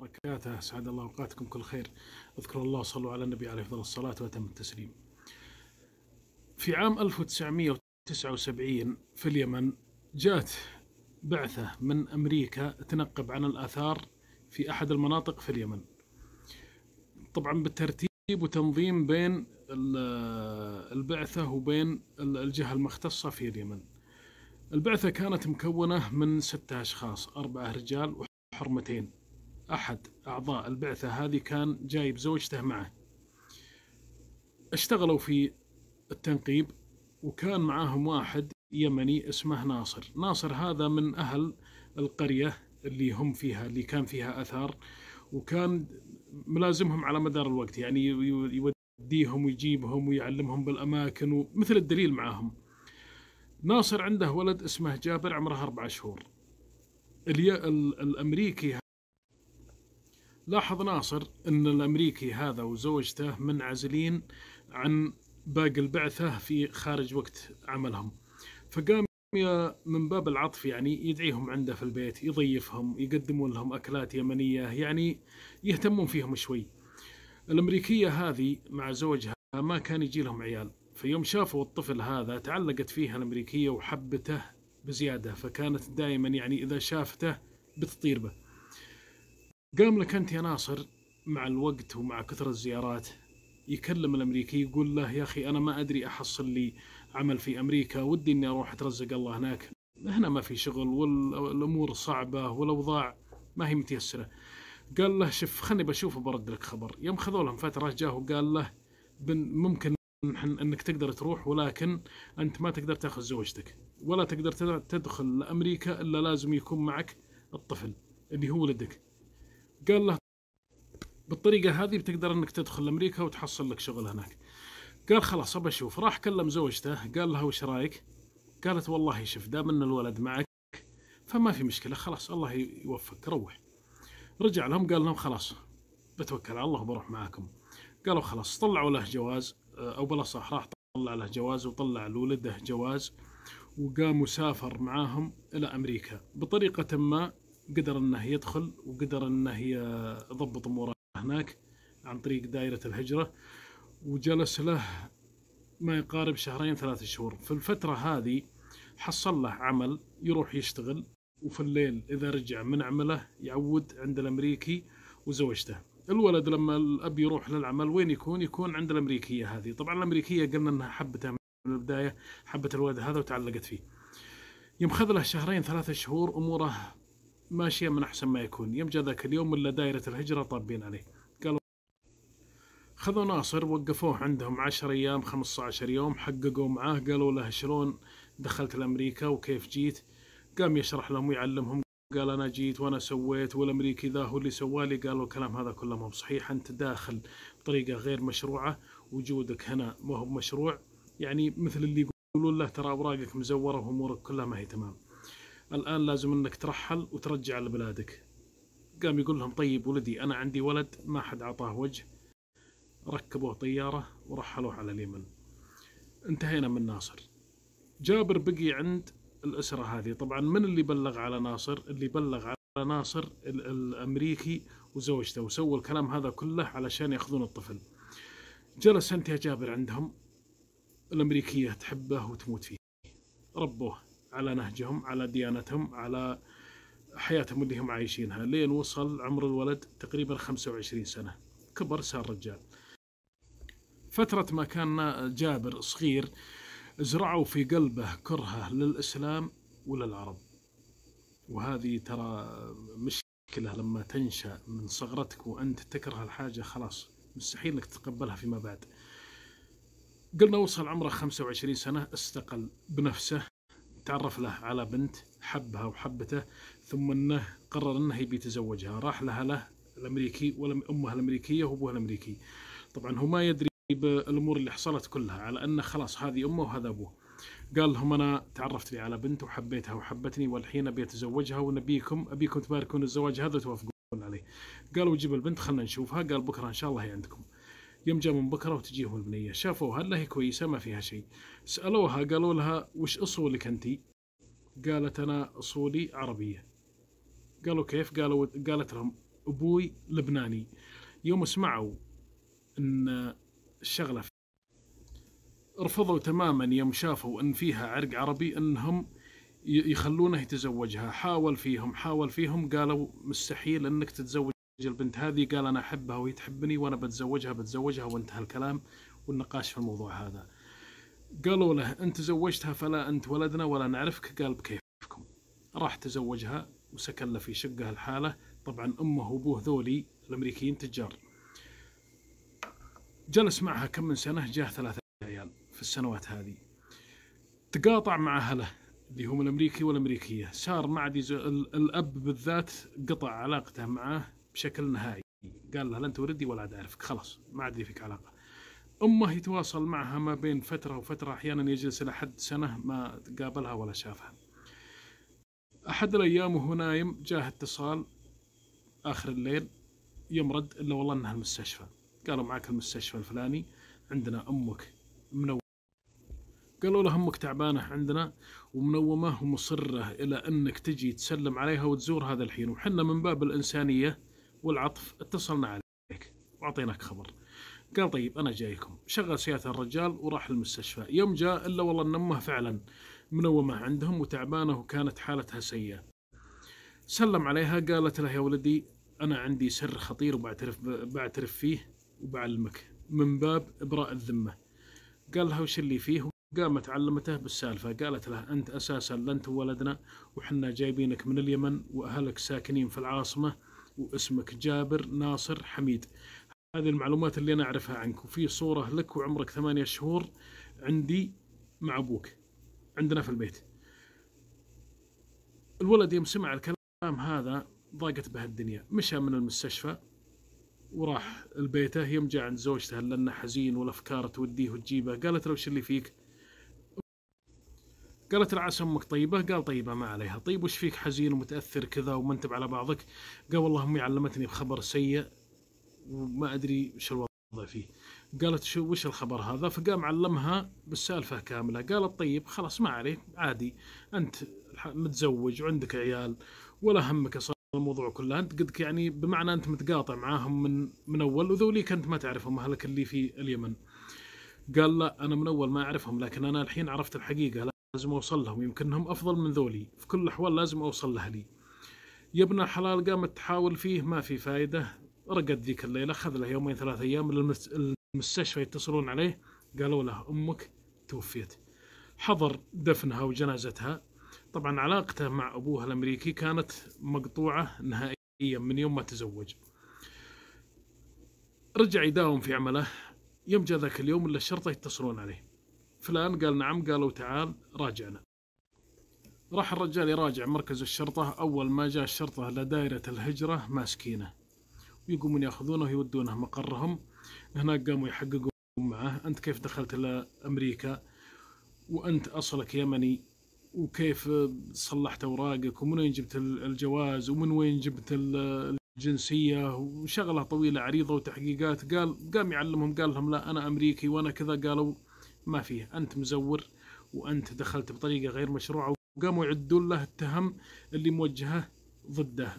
وبركاته أسعد الله أوقاتكم كل خير اذكروا الله صلوا على النبي عليه أفضل الصلاة وأتم التسليم في عام 1979 في اليمن جاءت بعثة من أمريكا تنقب عن الآثار في أحد المناطق في اليمن طبعا بالترتيب وتنظيم بين البعثة وبين الجهة المختصة في اليمن البعثة كانت مكونة من ستة أشخاص أربعة رجال وحرمتين أحد أعضاء البعثة هذه كان جايب زوجته معه اشتغلوا في التنقيب وكان معاهم واحد يمني اسمه ناصر ناصر هذا من أهل القرية اللي هم فيها اللي كان فيها أثار وكان ملازمهم على مدار الوقت يعني يوديهم ويجيبهم ويعلمهم بالأماكن ومثل الدليل معاهم ناصر عنده ولد اسمه جابر عمره أربع شهور الامريكي لاحظ ناصر أن الأمريكي هذا وزوجته منعزلين عن باقي البعثة في خارج وقت عملهم فقام من باب العطف يعني يدعيهم عنده في البيت يضيفهم يقدمون لهم أكلات يمنية يعني يهتمون فيهم شوي الأمريكية هذه مع زوجها ما كان يجي لهم عيال فيوم شافوا الطفل هذا تعلقت فيها الأمريكية وحبته بزيادة فكانت دائما يعني إذا شافته بتطير به قام لك انت يا ناصر مع الوقت ومع كثر الزيارات يكلم الامريكي يقول له يا اخي انا ما ادري احصل لي عمل في امريكا ودي اني اروح اترزق الله هناك هنا ما في شغل والامور صعبه والاوضاع ما هي متيسره قال له شف خلني بشوف وبرد لك خبر يوم خذوا لهم فتره جاه وقال له ممكن انك تقدر تروح ولكن انت ما تقدر تاخذ زوجتك ولا تقدر تدخل امريكا الا لازم يكون معك الطفل اللي هو ولدك قال له بالطريقه هذه بتقدر انك تدخل امريكا وتحصل لك شغل هناك قال خلاص ابى اشوف راح كلم زوجته قال لها وش رايك قالت والله شوف دام ان الولد معك فما في مشكله خلاص الله يوفقك روح رجع لهم قال لهم خلاص بتوكل على الله وبروح معاكم قالوا خلاص طلعوا له جواز آه، او بلا صح راح طلع له جواز وطلع لولده جواز وقام وسافر معاهم الى امريكا بطريقه ما قدر انه يدخل وقدر انه يضبط اموره هناك عن طريق دائره الهجره وجلس له ما يقارب شهرين ثلاثة شهور في الفترة هذه حصل له عمل يروح يشتغل وفي الليل إذا رجع من عمله يعود عند الأمريكي وزوجته الولد لما الأب يروح للعمل وين يكون يكون عند الأمريكية هذه طبعا الأمريكية قلنا أنها حبتها من البداية حبت الولد هذا وتعلقت فيه يمخذ له شهرين ثلاثة شهور أموره ماشية من أحسن ما يكون يمجى ذاك اليوم إلا دائرة الهجرة طابين عليه قالوا خذوا ناصر وقفوه عندهم عشر أيام خمسة عشر يوم حققوا معاه قالوا له شلون دخلت لأمريكا وكيف جيت قام يشرح لهم ويعلمهم قال انا جيت وانا سويت والامريكي ذا هو اللي سوالي قالوا الكلام هذا كله مو صحيح انت داخل بطريقه غير مشروعه وجودك هنا ما هو مشروع يعني مثل اللي يقولون له ترى اوراقك مزوره وامورك كلها ما هي تمام الآن لازم أنك ترحل وترجع لبلادك قام يقول لهم طيب ولدي أنا عندي ولد ما حد عطاه وجه ركبوه طيارة ورحلوه على اليمن انتهينا من ناصر جابر بقي عند الأسرة هذه طبعا من اللي بلغ على ناصر اللي بلغ على ناصر الأمريكي وزوجته وسووا الكلام هذا كله علشان يأخذون الطفل جلس أنت يا جابر عندهم الأمريكية تحبه وتموت فيه ربوه على نهجهم على ديانتهم على حياتهم اللي هم عايشينها لين وصل عمر الولد تقريبا 25 سنة كبر صار رجال فترة ما كان جابر صغير زرعوا في قلبه كرهه للإسلام وللعرب وهذه ترى مشكلة لما تنشأ من صغرتك وأنت تكره الحاجة خلاص مستحيل أنك تتقبلها فيما بعد قلنا وصل عمره 25 سنة استقل بنفسه تعرف له على بنت حبها وحبته ثم انه قرر انه يبي يتزوجها راح لها له الامريكي ولا امها الامريكيه وابوها الامريكي طبعا هو ما يدري بالامور اللي حصلت كلها على انه خلاص هذه امه وهذا ابوه قال لهم انا تعرفت لي على بنت وحبيتها وحبتني والحين ابي اتزوجها ونبيكم ابيكم تباركون الزواج هذا وتوافقون عليه قالوا جيب البنت خلنا نشوفها قال بكره ان شاء الله هي عندكم يوم جاء من بكره وتجيهم البنيه شافوها لا هي كويسه ما فيها شيء سالوها قالوا لها وش اصولك انت؟ قالت انا اصولي عربيه قالوا كيف؟ قالوا قالت لهم ابوي لبناني يوم سمعوا ان الشغله رفضوا تماما يوم شافوا ان فيها عرق عربي انهم يخلونه يتزوجها حاول فيهم حاول فيهم قالوا مستحيل انك تتزوج البنت هذه قال انا احبها وهي تحبني وانا بتزوجها بتزوجها وانتهى الكلام والنقاش في الموضوع هذا قالوا له انت زوجتها فلا انت ولدنا ولا نعرفك قال بكيفكم راح تزوجها وسكن له في شقه الحاله طبعا امه وابوه ذولي الامريكيين تجار جلس معها كم من سنه جاه ثلاثه عيال في السنوات هذه تقاطع مع اهله اللي هم الامريكي والامريكيه صار مع الاب بالذات قطع علاقته معه بشكل نهائي قال لها لن تردي ولا اعرفك خلاص ما عاد لي فيك علاقه امه يتواصل معها ما بين فتره وفتره احيانا يجلس الى حد سنه ما قابلها ولا شافها احد الايام وهو نايم جاه اتصال اخر الليل يمرد الا والله انها المستشفى قالوا معك المستشفى الفلاني عندنا امك منومه قالوا له امك تعبانه عندنا ومنومه ومصره الى انك تجي تسلم عليها وتزور هذا الحين وحنا من باب الانسانيه والعطف اتصلنا عليك واعطيناك خبر قال طيب انا جايكم شغل سياره الرجال وراح المستشفى يوم جاء الا والله ان امه فعلا منومه عندهم وتعبانه وكانت حالتها سيئه سلم عليها قالت له يا ولدي انا عندي سر خطير وبعترف بعترف فيه وبعلمك من باب ابراء الذمه قال لها وش اللي فيه قامت علمته بالسالفه قالت له انت اساسا لنت ولدنا وحنا جايبينك من اليمن واهلك ساكنين في العاصمه واسمك جابر ناصر حميد هذه المعلومات اللي انا اعرفها عنك وفي صوره لك وعمرك ثمانية شهور عندي مع ابوك عندنا في البيت الولد يوم سمع الكلام هذا ضاقت به الدنيا مشى من المستشفى وراح لبيته يوم جاء عند زوجته لانه حزين والافكار توديه وتجيبه قالت له وش اللي فيك؟ قالت العسى امك طيبه قال طيبه ما عليها طيب وش فيك حزين ومتاثر كذا وما على بعضك قال والله امي علمتني بخبر سيء وما ادري وش الوضع فيه قالت شو وش الخبر هذا فقام علمها بالسالفه كامله قالت طيب خلاص ما عليه عادي انت متزوج وعندك عيال ولا همك اصلا الموضوع كله انت قد يعني بمعنى انت متقاطع معاهم من من اول وذوليك انت ما تعرفهم اهلك اللي في اليمن قال لا انا من اول ما اعرفهم لكن انا الحين عرفت الحقيقه لازم اوصل لهم يمكنهم افضل من ذولي في كل الاحوال لازم اوصل لأهلي يا ابن الحلال قامت تحاول فيه ما في فائدة رقد ذيك الليلة خذ له يومين ثلاثة أيام للمستشفى يتصلون عليه قالوا له أمك توفيت حضر دفنها وجنازتها طبعا علاقته مع أبوها الأمريكي كانت مقطوعة نهائيا من يوم ما تزوج رجع يداوم في عمله يوم جاء ذاك اليوم إلا الشرطة يتصلون عليه فلان قال نعم قالوا تعال راجعنا راح الرجال يراجع مركز الشرطة أول ما جاء الشرطة لدائرة الهجرة ماسكينه ويقومون ياخذونه ويودونه مقرهم هناك قاموا يحققون معه أنت كيف دخلت إلى أمريكا وأنت أصلك يمني وكيف صلحت أوراقك ومن وين جبت الجواز ومن وين جبت الجنسية وشغلة طويلة عريضة وتحقيقات قال قام يعلمهم قال لهم لا أنا أمريكي وأنا كذا قالوا ما فيه انت مزور وانت دخلت بطريقه غير مشروعه وقاموا يعدون له التهم اللي موجهه ضده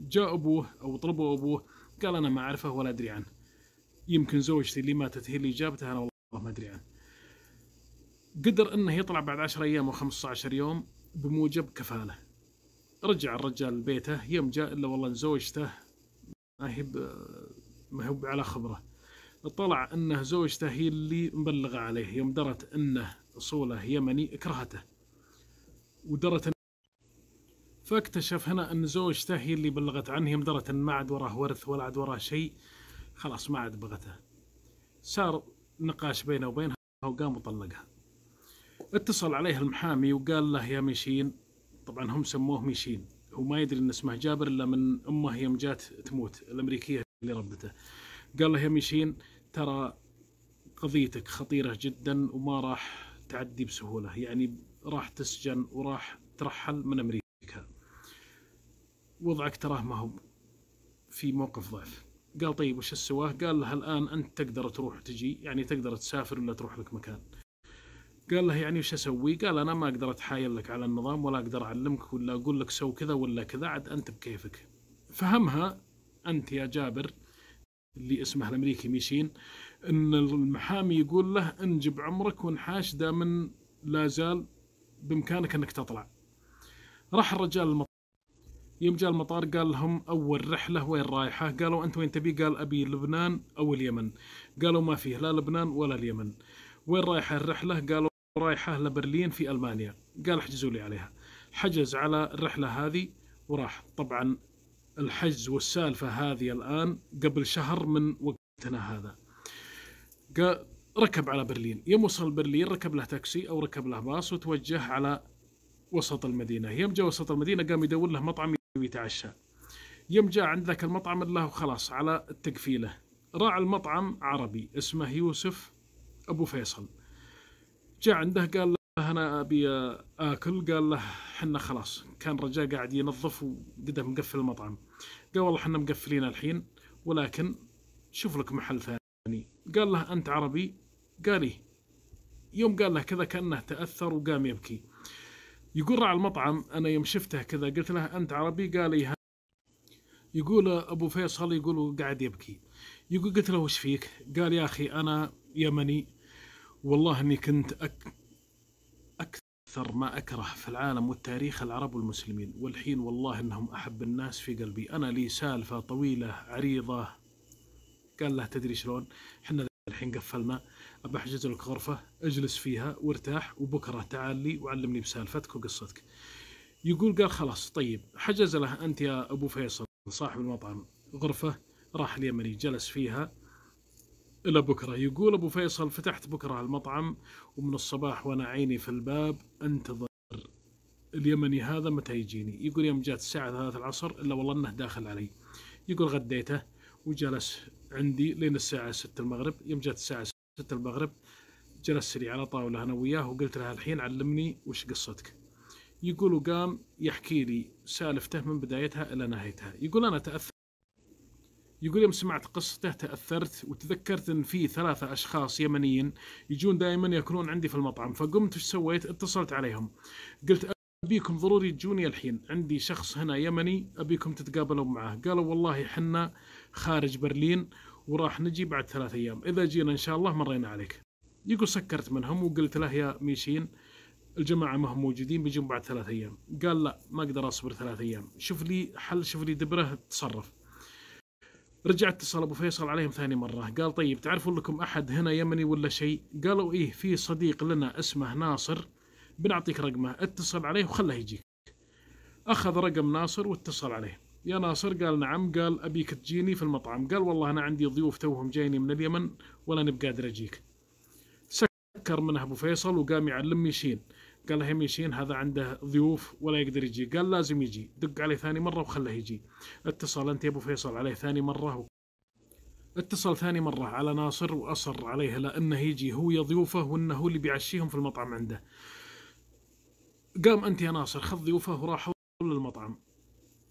جاء ابوه او طلبوا ابوه قال انا ما اعرفه ولا ادري عنه يمكن زوجتي اللي ماتت هي اللي جابته انا والله ما ادري عنه قدر انه يطلع بعد 10 ايام او 15 يوم بموجب كفاله رجع الرجال لبيته يوم جاء الا والله زوجته ما هي ما هي على خبره طلع أنه زوجته هي اللي مبلغة عليه يوم درت أنه أصوله يمني كرهته ودرت أن فاكتشف هنا أن زوجته هي اللي بلغت عنه يوم درت أن ما عاد وراه ورث ولا عاد وراه شيء خلاص ما عاد بغته صار نقاش بينه وبينها وقام وطلقها اتصل عليه المحامي وقال له يا ميشين طبعا هم سموه ميشين هو ما يدري ان اسمه جابر الا من امه يوم جات تموت الامريكيه اللي ربته قال له يا ميشين ترى قضيتك خطيرة جدا وما راح تعدي بسهولة يعني راح تسجن وراح ترحل من أمريكا وضعك تراه ما هو في موقف ضعف قال طيب وش السواه قال له الآن أنت تقدر تروح تجي يعني تقدر تسافر ولا تروح لك مكان قال له يعني وش اسوي؟ قال انا ما اقدر اتحايل لك على النظام ولا اقدر اعلمك ولا اقول لك سو كذا ولا كذا عاد انت بكيفك. فهمها انت يا جابر اللي اسمه الامريكي ميشين ان المحامي يقول له انجب عمرك وانحاش دام لا زال بامكانك انك تطلع. راح الرجال المطار يوم جاء المطار قال لهم اول رحله وين رايحه؟ قالوا انت وين تبي؟ قال ابي لبنان او اليمن. قالوا ما فيه لا لبنان ولا اليمن. وين رايحه الرحله؟ قالوا رايحه لبرلين في المانيا. قال احجزوا لي عليها. حجز على الرحله هذه وراح طبعا الحجز والسالفة هذه الآن قبل شهر من وقتنا هذا ركب على برلين يوم وصل برلين ركب له تاكسي أو ركب له باص وتوجه على وسط المدينة يوم جاء وسط المدينة قام يدور له مطعم يتعشى يوم جاء عند ذاك المطعم له خلاص على التقفيلة راع المطعم عربي اسمه يوسف أبو فيصل جاء عنده قال انا ابي اكل قال له حنا خلاص كان رجاء قاعد ينظف وقده مقفل المطعم قال والله حنا مقفلين الحين ولكن شوف لك محل ثاني قال له انت عربي قال إيه يوم قال له كذا كانه تاثر وقام يبكي يقول راعي المطعم انا يوم شفته كذا قلت له انت عربي قال إيه يقول ابو فيصل يقول قاعد يبكي يقول قلت له وش فيك قال يا اخي انا يمني والله اني كنت أك... أكثر ما أكره في العالم والتاريخ العرب والمسلمين والحين والله أنهم أحب الناس في قلبي أنا لي سالفة طويلة عريضة قال له تدري شلون احنا الحين قفلنا أبى أحجز لك غرفة اجلس فيها وارتاح وبكرة تعال لي وعلمني بسالفتك وقصتك يقول قال خلاص طيب حجز له أنت يا أبو فيصل صاحب المطعم غرفة راح اليمني جلس فيها إلى بكرة يقول أبو فيصل فتحت بكرة على المطعم ومن الصباح وأنا عيني في الباب أنتظر اليمني هذا متى يجيني يقول يوم جات الساعة ثلاثة العصر إلا والله أنه داخل علي يقول غديته وجلس عندي لين الساعة ستة المغرب يوم جات الساعة ستة المغرب جلس لي على طاولة أنا وياه وقلت له الحين علمني وش قصتك يقول وقام يحكي لي سالفته من بدايتها إلى نهايتها يقول أنا تأثر يقول يوم سمعت قصته تأثرت وتذكرت أن في ثلاثة أشخاص يمنيين يجون دائما ياكلون عندي في المطعم فقمت ايش سويت اتصلت عليهم قلت أبيكم ضروري تجوني الحين عندي شخص هنا يمني أبيكم تتقابلوا معه قالوا والله حنا خارج برلين وراح نجي بعد ثلاث أيام إذا جينا إن شاء الله مرينا عليك يقول سكرت منهم وقلت له يا ميشين الجماعة ما هم موجودين بيجون بعد ثلاث أيام قال لا ما أقدر أصبر ثلاث أيام شوف لي حل شوف لي دبرة تصرف رجع اتصل ابو فيصل عليهم ثاني مره قال طيب تعرفون لكم احد هنا يمني ولا شيء قالوا ايه في صديق لنا اسمه ناصر بنعطيك رقمه اتصل عليه وخله يجيك اخذ رقم ناصر واتصل عليه يا ناصر قال نعم قال ابيك تجيني في المطعم قال والله انا عندي ضيوف توهم جايني من اليمن ولا انا بقادر اجيك سكر منه ابو فيصل وقام يعلمني شين قال له ميشين هذا عنده ضيوف ولا يقدر يجي قال لازم يجي دق عليه ثاني مرة وخله يجي اتصل أنت يا أبو فيصل عليه ثاني مرة و... اتصل ثاني مرة على ناصر وأصر عليه لأنه يجي هو ضيوفه وأنه هو اللي بيعشيهم في المطعم عنده قام أنت يا ناصر خذ ضيوفه وراحوا للمطعم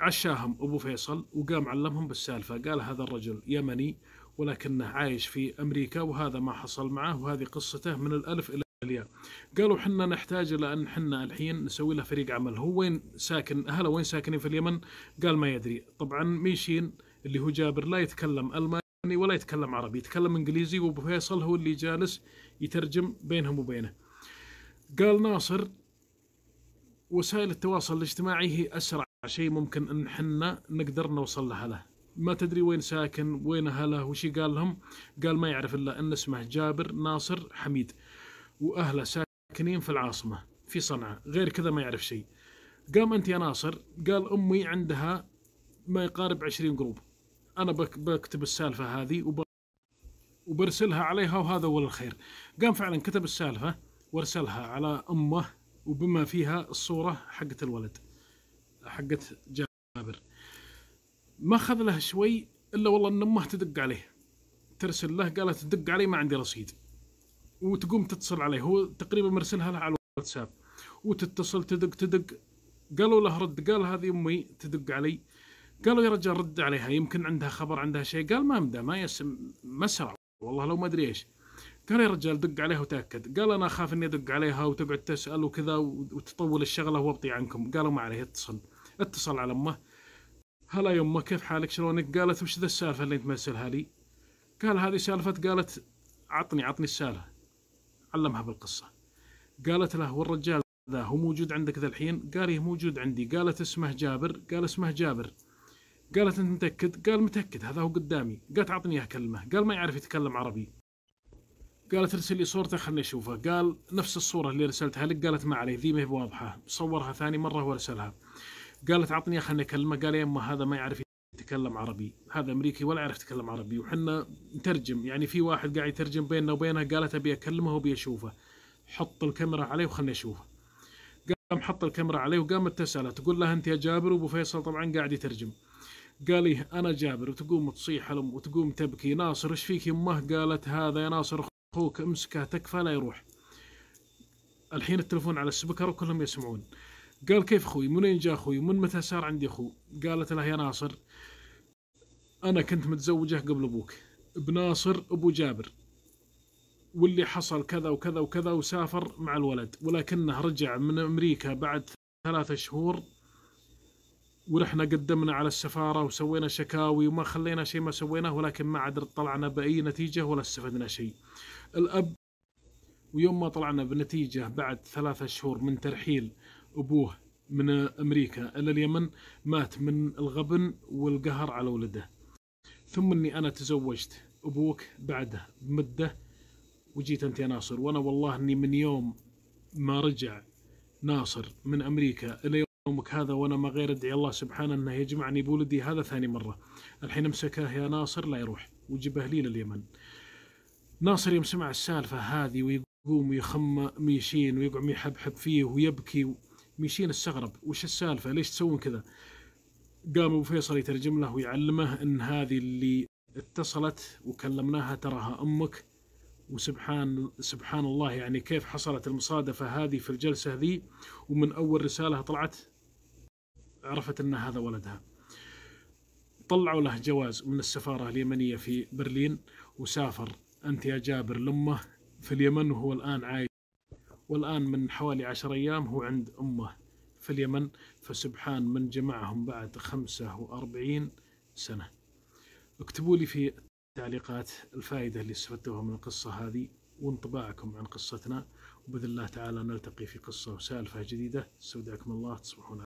عشاهم أبو فيصل وقام علمهم بالسالفة قال هذا الرجل يمني ولكنه عايش في أمريكا وهذا ما حصل معه وهذه قصته من الألف إلى الياء قالوا حنا نحتاج الى ان حنا الحين نسوي له فريق عمل هو وين ساكن اهله وين ساكنين في اليمن قال ما يدري طبعا ميشين اللي هو جابر لا يتكلم الماني ولا يتكلم عربي يتكلم انجليزي وابو فيصل هو اللي جالس يترجم بينهم وبينه قال ناصر وسائل التواصل الاجتماعي هي اسرع شيء ممكن ان حنا نقدر نوصل لها له ما تدري وين ساكن وين اهله وش قال لهم قال ما يعرف الا ان اسمه جابر ناصر حميد واهله ساكنين في العاصمه في صنعاء غير كذا ما يعرف شيء قام انت يا ناصر قال امي عندها ما يقارب 20 جروب انا بكتب السالفه هذه وب... وبرسلها عليها وهذا هو الخير قام فعلا كتب السالفه وارسلها على امه وبما فيها الصوره حقت الولد حقت جابر ما اخذ له شوي الا والله ان امه تدق عليه ترسل له قالت تدق علي ما عندي رصيد وتقوم تتصل عليه هو تقريبا مرسلها لها على الواتساب وتتصل تدق تدق قالوا له رد قال هذه امي تدق علي قالوا يا رجال رد عليها يمكن عندها خبر عندها شيء قال ما مدى ما يسم مسرع والله لو ما ادري ايش قال يا رجال دق عليها وتاكد قال انا اخاف اني ادق عليها وتقعد تسال وكذا وتطول الشغله وابطي عنكم قالوا ما عليه اتصل اتصل على امه هلا يمه كيف حالك شلونك قالت وش ذا السالفه اللي انت مرسلها لي قال هذه سالفه قالت عطني عطني السالفه علمها بالقصة قالت له والرجال ذا هو موجود عندك ذا الحين قال إيه موجود عندي قالت اسمه جابر قال اسمه جابر قالت انت متاكد قال متاكد هذا هو قدامي قالت اعطني اياه كلمه قال ما يعرف يتكلم عربي قالت ارسل لي صورته خلني اشوفه قال نفس الصوره اللي رسلتها لك قالت ما عليه ذي ما هي واضحه صورها ثاني مره وارسلها قالت اعطني خلني اكلمه قال يما هذا ما يعرف يتكلم عربي هذا امريكي ولا يعرف يتكلم عربي وحنا نترجم يعني في واحد قاعد يترجم بيننا وبينها قالت ابي اكلمه وابي اشوفه حط الكاميرا عليه وخلني اشوفه قام حط الكاميرا عليه وقامت تساله تقول له انت يا جابر وابو فيصل طبعا قاعد يترجم قال إيه انا جابر وتقوم تصيح الام وتقوم تبكي ناصر ايش فيك يمه قالت هذا يا ناصر اخوك امسكه تكفى لا يروح الحين التلفون على السبكر وكلهم يسمعون قال كيف اخوي منين جاء اخوي من متى صار عندي اخو قالت له يا ناصر أنا كنت متزوجة قبل أبوك بناصر أبو جابر واللي حصل كذا وكذا وكذا وسافر مع الولد ولكنه رجع من أمريكا بعد ثلاثة شهور ورحنا قدمنا على السفارة وسوينا شكاوي وما خلينا شيء ما سويناه ولكن ما عاد طلعنا بأي نتيجة ولا استفدنا شيء الأب ويوم ما طلعنا بنتيجة بعد ثلاثة شهور من ترحيل أبوه من أمريكا إلى اليمن مات من الغبن والقهر على ولده ثم اني انا تزوجت ابوك بعده بمده وجيت انت يا ناصر وانا والله اني من يوم ما رجع ناصر من امريكا الى يومك هذا وانا ما غير ادعي الله سبحانه انه يجمعني بولدي هذا ثاني مره الحين امسكه يا ناصر لا يروح وجبه لي لليمن ناصر يوم سمع السالفه هذه ويقوم ويخم ميشين ويقعد يحبحب فيه ويبكي ميشين استغرب وش السالفه ليش تسوون كذا قام ابو فيصل يترجم له ويعلمه ان هذه اللي اتصلت وكلمناها تراها امك وسبحان سبحان الله يعني كيف حصلت المصادفه هذه في الجلسه ذي ومن اول رساله طلعت عرفت ان هذا ولدها. طلعوا له جواز من السفاره اليمنيه في برلين وسافر انت يا جابر لامه في اليمن وهو الان عايش والان من حوالي عشر ايام هو عند امه في اليمن فسبحان من جمعهم بعد 45 سنة اكتبوا لي في التعليقات الفائدة اللي استفدتوها من القصة هذه وانطباعكم عن قصتنا وبإذن الله تعالى نلتقي في قصة وسالفة جديدة استودعكم الله تصبحون